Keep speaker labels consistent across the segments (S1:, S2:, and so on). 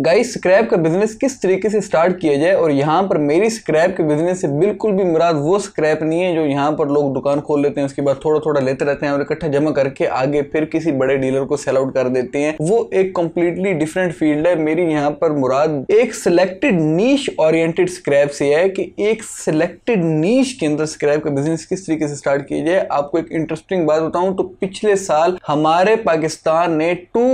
S1: guys scrap का business किस तरीके से स्टार्ट किया जाए और यहाँ पर मेरी स्क्रैप के बिजनेस से बिल्कुल भी मुराद वो स्क्रैप नहीं है जो यहाँ पर लोग दुकान खोल लेते हैं उसके बाद थोड़ा थोड़ा लेते रहते हैं और इकट्ठा जमा करके आगे फिर किसी बड़े डीलर को सेल आउट कर देते हैं वो एक कम्प्लीटली डिफरेंट फील्ड है मेरी यहाँ पर मुराद एक सिलेक्टेड नीच ऑरियंटेड स्क्रैप से है कि एक सिलेक्टेड नीच के अंदर स्क्रैप का बिजनेस किस तरीके से स्टार्ट किया जाए आपको एक इंटरेस्टिंग बात बताऊँ तो पिछले साल हमारे पाकिस्तान ने टू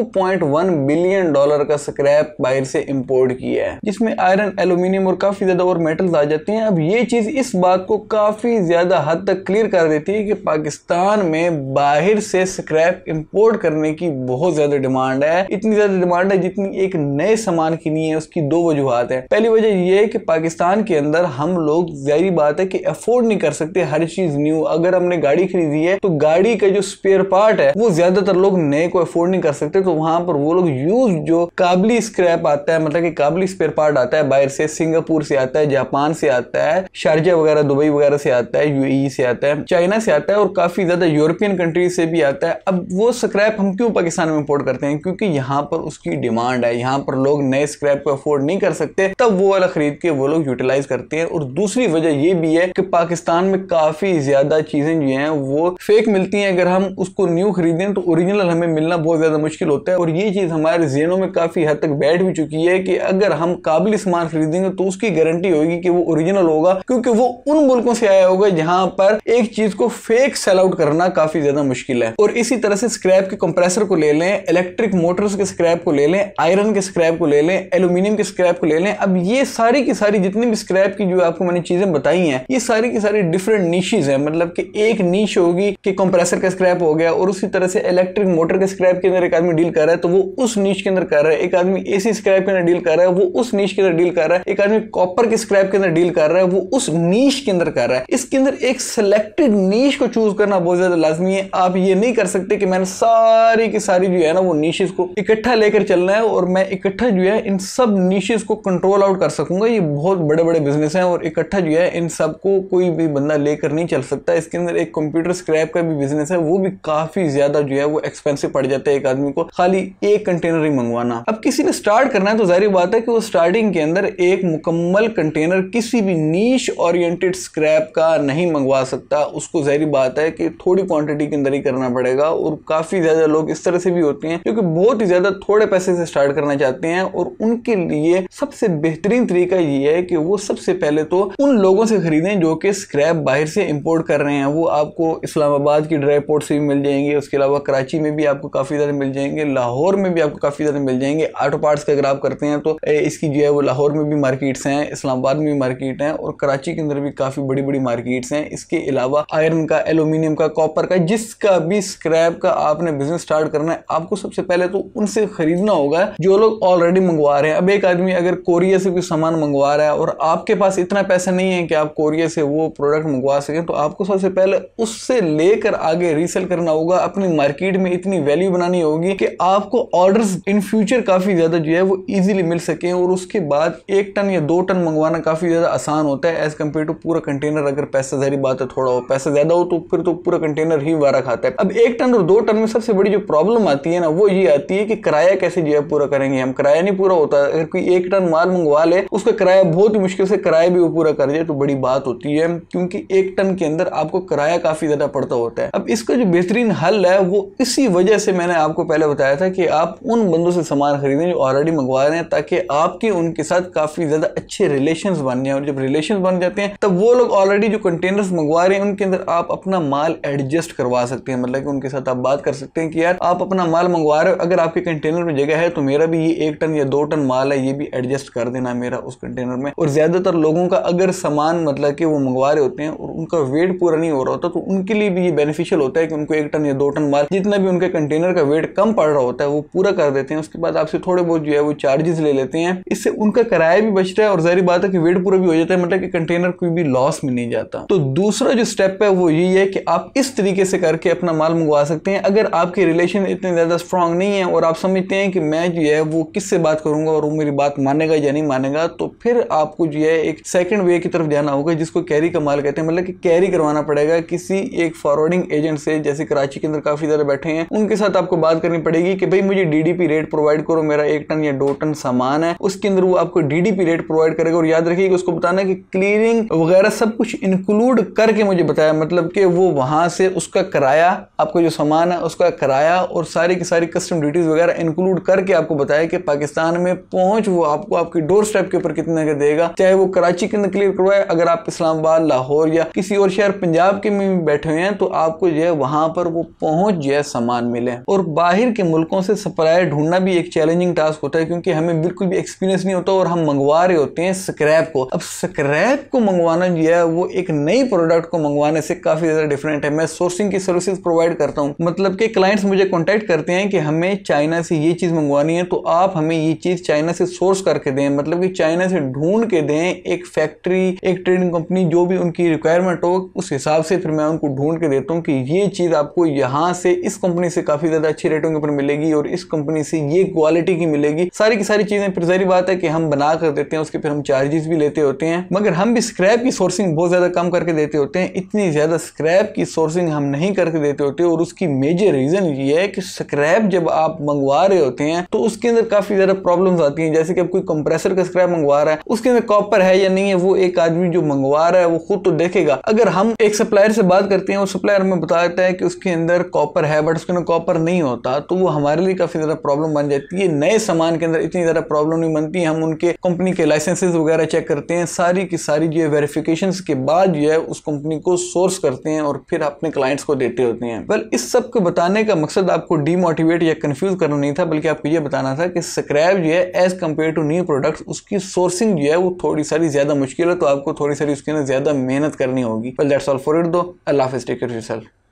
S1: बिलियन डॉलर का स्क्रैप बाहर से इम्पोर्ट किया है जिसमें आयरन एलुमिनियम और काफ़ी ज़्यादा और मेटल्स आ जाते हैं अब ये चीज़ इस बात को काफ़ी ज़्यादा हद तक क्लियर कर देती है कि पाकिस्तान में बाहर से स्क्रैप इम्पोर्ट करने की बहुत ज़्यादा डिमांड है इतनी ज़्यादा डिमांड है जितनी एक नए सामान की नहीं है उसकी दो वजूहत है पहली वजह यह है कि पाकिस्तान के अंदर हम लोग जारी बात है कि अफोर्ड नहीं कर सकते हर चीज़ न्यू अगर हमने गाड़ी खरीदी है तो गाड़ी का जो स्पेयर पार्ट है वो ज़्यादातर लोग नए को अफोर्ड नहीं कर सकते तो वहां पर वो लोग यूज जो काबली स्क्रैप प्रोडक्ट आता है मतलब कि काबली स्पेयर पार्ट आता है बाहर से सिंगापुर से आता है जापान से आता है शारजा वगैरह दुबई वगैरह से आता है यूएई e से आता है चाइना से आता है और काफी ज्यादा यूरोपियन कंट्रीज से भी आता है अब वो स्क्रैप हम क्यों पाकिस्तान में इम्पोर्ट करते हैं क्योंकि यहाँ पर उसकी डिमांड है यहाँ पर लोग नए स्क्रैप को अफोर्ड नहीं कर सकते तब वो वाला खरीद के वो लोग यूटिलाइज करते हैं और दूसरी वजह ये भी है कि पाकिस्तान में काफी ज्यादा चीजें जो है वो फेक मिलती हैं अगर हम उसको न्यू खरीदें तो ओरिजिनल हमें मिलना बहुत ज्यादा मुश्किल होता है और ये चीज हमारे जेनों में काफी हद तक बैठ भी चुकी है कि अगर हम काबिल सामान खरीदेंगे तो उसकी गारंटी होगी कि वो ओरिजिनल होगा क्योंकि वो उन मुल्कों से आया होगा जहां पर एक चीज को फेक सेल आउट करना काफी ज्यादा मुश्किल है और इसी तरह से स्क्रैप के कंप्रेसर को ले लें इलेक्ट्रिक मोटर्स के स्क्रैप को ले लें आयरन के स्क्रैप को ले लें एल्यूमिनियम के स्क्रैप को ले लें अब ये सारी की सारी जितनी भी स्क्रैप की जो आपको मैंने चीजें बताई हैं ये सारी की सारी डिफरेंट नीशेज हैं मतलब कि एक नीश होगी कि कंप्रेसर का स्क्रैप हो गया और उसी तरह से इलेक्ट्रिक मोटर के स्क्रैप के अंदर एक आदमी डील कर रहा है तो वो उस नीच के अंदर कर रहा है एक आदमी एसी स्क्रैप के अंदर डील कर रहा है वो उस नीच के अंदर डील कर रहा है एक आदमी कॉपर के स्क्रैप के अंदर डील कर रहा है वो उस नीच के अंदर कर रहा है इसके अंदर एक सिलेक्टेड नीच को चूज करना बहुत ज्यादा लाजमी है आप ये नहीं कर सकते कि मैंने सारी की सारी जो है ना वो नीचे को इकट्ठा लेकर चलना है और मैं इकट्ठा जो है इन सब नीचे को कंट्रोल आउट कर सकूंगा ये बहुत बड़े बड़े बिजनेस है और इकट्ठा जो है इन सबको कोई भी बंदा लेकर नहीं चल सकता इसके अंदर एक कंप्यूटर स्क्रैप का भी बिजनेस है वो भी काफी ज्यादा जो है वो एक्सपेंसिव पड़ जाता है एक आदमी को खाली एक कंटेनर ही मंगवाना अब किसी ने स्टार्ट स्टार्ट करना है तो जाहिर बात है कि वो स्टार्टिंग के अंदर एक मुकम्मल कंटेनर किसी भी नीच ओरिएंटेड स्क्रैप का नहीं मंगवा सकता उसको जहरी बात है कि थोड़ी क्वांटिटी के अंदर ही करना पड़ेगा और काफ़ी ज़्यादा लोग इस तरह से भी होते हैं क्योंकि बहुत ही ज़्यादा थोड़े पैसे से स्टार्ट करना चाहते हैं और उनके लिए सबसे बेहतरीन तरीका ये है कि वो सबसे पहले तो उन लोगों से खरीदें जो कि स्क्रैप बाहर से इम्पोर्ट कर रहे हैं वो आपको इस्लामाबाद की ड्राई पोर्ट से भी मिल जाएंगे उसके अलावा कराची में भी आपको काफ़ी ज़्यादा मिल जाएंगे लाहौर में भी आपको काफ़ी ज़्यादा मिल जाएंगे ऑटो पार्ट्स का अगर आप करते हैं तो इसकी जो है वो लाहौर में भी मार्केट्स हैं इस्लामाबाद में भी मार्केट हैं और कराची के अंदर भी काफ़ी बड़ी बड़ी मार्केट्स हैं इसके अलावा आयरन का एलुमिनियम का कॉपर का जिसका भी स्क्रैप का आपने बिजनेस स्टार्ट करना है आपको सबसे पहले तो उनसे खरीदना होगा जो लोग ऑलरेडी मंगवा रहे हैं अब एक आदमी अगर कोरिया से कोई सामान मंगवा रहा है और आपके पास इतना पैसा नहीं है कि आप कोरिया से वो प्रोडक्ट मंगवा सकें तो आपको सबसे पहले उससे लेकर आगे रीसेल करना होगा अपनी मार्केट में इतनी वैल्यू बनानी होगी कि आपको ऑर्डर्स इन फ्यूचर काफ़ी ज़्यादा जो है है वो इजीली मिल सके और उसके बाद एक टन या दो टन मंगवाना काफ़ी ज़्यादा आसान होता है एज़ कम्पेयर टू पूरा कंटेनर अगर पैसा जहरी बात है थोड़ा हो पैसा ज़्यादा हो तो फिर तो पूरा कंटेनर ही वारा खाता है अब एक टन और दो टन में सबसे बड़ी जो प्रॉब्लम आती है ना वो ये आती है कि किराया कैसे जो है पूरा करेंगे हम किराया नहीं पूरा होता अगर कोई एक टन माल मंगवा ले उसका किराया बहुत ही मुश्किल से किराया भी वो पूरा कर जाए तो बड़ी बात होती है क्योंकि एक टन के अंदर आपको किराया काफ़ी ज़्यादा पड़ता होता है अब इसका जो बेहतरीन हल है वो इसी वजह से मैंने आपको पहले बताया था कि आप उन बंदों से सामान खरीदें जो ऑलरेडी भी मंगवा रहे हैं ताकि आपके उनके साथ काफ़ी ज़्यादा अच्छे रिलेशन बन जाए और जब रिलेशन बन जाते हैं तब वो लोग ऑलरेडी जो कंटेनर्स मंगवा रहे हैं उनके अंदर आप अपना माल एडजस्ट करवा सकते हैं मतलब कि उनके साथ आप बात कर सकते हैं कि यार आप अपना माल मंगवा रहे हो अगर आपके कंटेनर में जगह है तो मेरा भी ये एक टन या दो टन माल है ये भी एडजस्ट कर देना मेरा उस कंटेनर में और ज़्यादातर लोगों का अगर सामान मतलब कि वो मंगवा रहे होते हैं और उनका वेट पूरा नहीं हो रहा होता तो उनके लिए भी ये बेनिफिशियल होता है कि उनको एक टन या दो टन माल जितना भी उनके कंटेनर का वेट कम पड़ रहा होता है वो पूरा कर देते हैं उसके बाद आपसे थोड़े बहुत जो है वो चार्जेस ले लेते हैं इससे उनका किराया भी बचता है और जहरी बात है कि वेट पूरा भी हो जाता है मतलब कि कंटेनर कोई भी लॉस में नहीं जाता तो दूसरा जो स्टेप है वो यही है कि आप इस तरीके से करके अपना माल मंगवा सकते हैं अगर आपके रिलेशन इतने ज़्यादा स्ट्रांग नहीं है और आप समझते हैं कि मैं जो है वो किससे बात करूंगा और वो मेरी बात मानेगा या नहीं मानेगा तो फिर आपको जो है एक सेकेंड वे की तरफ जाना होगा जिसको कैरी का माल कहते हैं मतलब कि कैरी करवाना पड़ेगा किसी एक फॉरवर्डिंग एजेंट से जैसे कराची के अंदर काफ़ी ज़्यादा बैठे हैं उनके साथ आपको बात करनी पड़ेगी कि भाई मुझे डीडीपी रेट प्रोवाइड करो मेरा एक टन या दो टन सामान है उसके अंदर वो आपको डीडीपी रेट प्रोवाइड करेगा और याद रखिएगा उसको बताना कि क्लियरिंग वगैरह सब कुछ इंक्लूड करके मुझे बताया मतलब कि वो वहां से उसका किराया आपको जो सामान है उसका किराया और सारी की सारी कस्टम ड्यूटीज़ वगैरह इंक्लूड करके आपको बताया कि पाकिस्तान में पहुंच वो आपको आपकी डोर स्टेप के ऊपर कितने का देगा चाहे वो कराची के अंदर क्लियर करवाए अगर आप इस्लामाबाद लाहौर या किसी और शहर पंजाब के में बैठे हुए हैं तो आपको जो है वहां पर वो पहुंच जो है सामान मिले और बाहर के मुल्कों से सप्लायर ढूंढना भी एक चैलेंजिंग टास्क होता होता है क्योंकि हमें बिल्कुल भी एक्सपीरियंस नहीं होता और हम मंगवा रहे होते हैं स्क्रैप को अब स्क्रैप को मंगवाना जो है वो एक नई प्रोडक्ट को मंगवाने से काफ़ी ज़्यादा डिफरेंट है मैं सोर्सिंग की सर्विसेज प्रोवाइड करता हूँ मतलब कि क्लाइंट्स मुझे कॉन्टेक्ट करते हैं कि हमें चाइना से ये चीज़ मंगवानी है तो आप हमें ये चीज़ चाइना से सोर्स करके दें मतलब कि चाइना से ढूंढ के दें एक फैक्ट्री एक ट्रेडिंग कंपनी जो भी उनकी रिक्वायरमेंट हो उस हिसाब से फिर मैं उनको ढूंढ के देता हूँ कि ये चीज़ आपको यहाँ से इस कंपनी से काफ़ी ज़्यादा अच्छी रेटों के ऊपर मिलेगी और इस कंपनी से ये क्वालिटी की मिलेगी जाएंगी सारी की सारी चीज़ें फिर जारी बात है कि हम बना कर देते हैं उसके फिर हम चार्जेस भी लेते होते हैं मगर हम भी स्क्रैप की सोर्सिंग बहुत ज़्यादा कम करके देते होते हैं इतनी ज़्यादा स्क्रैप की सोर्सिंग हम नहीं करके देते होते और उसकी मेजर रीज़न ये है कि स्क्रैप जब आप मंगवा रहे होते हैं तो उसके अंदर काफ़ी ज़्यादा प्रॉब्लम आती है जैसे कि अब कोई कंप्रेसर का स्क्रैप मंगवा रहा है उसके अंदर कॉपर है या नहीं है वो एक आदमी जो मंगवा रहा है वो खुद तो देखेगा अगर हम एक सप्लायर से बात करते हैं और सप्लायर हमें बता देता है कि उसके अंदर कॉपर है बट उसके अंदर कॉपर नहीं होता तो वो हमारे लिए काफ़ी ज़्यादा प्रॉब्लम बन जाती है नए सामान पाकिस्तान के अंदर इतनी ज़्यादा प्रॉब्लम नहीं बनती हम उनके कंपनी के लाइसेंसेज वगैरह चेक करते हैं सारी की सारी जो है वेरिफिकेशन के बाद जो है उस कंपनी को सोर्स करते हैं और फिर अपने क्लाइंट्स को देते होते हैं वेल इस सब को बताने का मकसद आपको डीमोटिवेट या कन्फ्यूज करना नहीं था बल्कि आपको ये बताना था कि स्क्रैप जो है as compare to new product उसकी सोर्सिंग जो है वो थोड़ी सारी ज़्यादा मुश्किल है तो आपको थोड़ी सारी उसके अंदर ज़्यादा मेहनत करनी होगी well that's all for it though अल्लाह हाफिज टेक योर